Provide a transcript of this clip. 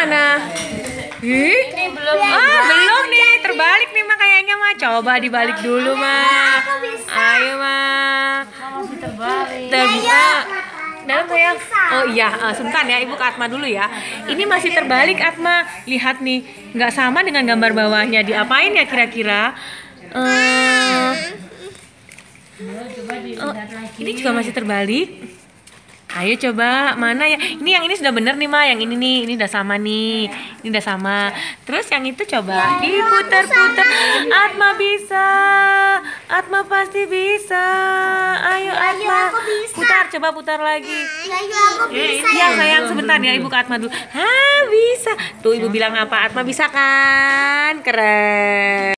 mana? Ih, ini belum. Ah, belum nih. Terbalik nih mah kayaknya mah. Coba dibalik dulu mah. Iya, Ayo mah. Terbalik. Terbalik. Iya, iya. Dalam saya. Ya. Oh iya, uh, sebentar ya Ibu ke Atma dulu ya. Ini masih terbalik Atma. Lihat nih, nggak sama dengan gambar bawahnya. Diapain ya kira-kira? Uh, oh, ini juga masih terbalik. Ayo coba mana ya? Ini yang ini sudah benar nih Ma, yang ini nih, ini udah sama nih, ini udah sama. Terus yang itu coba diputar-putar. Atma bisa, Atma pasti bisa. Ayo Atma, putar coba putar lagi. Eh, iya ya. sayang sebentar ya Ibu ke Atma dulu. Ha ah, bisa. Tuh Ibu bilang apa? Atma bisa kan? Keren.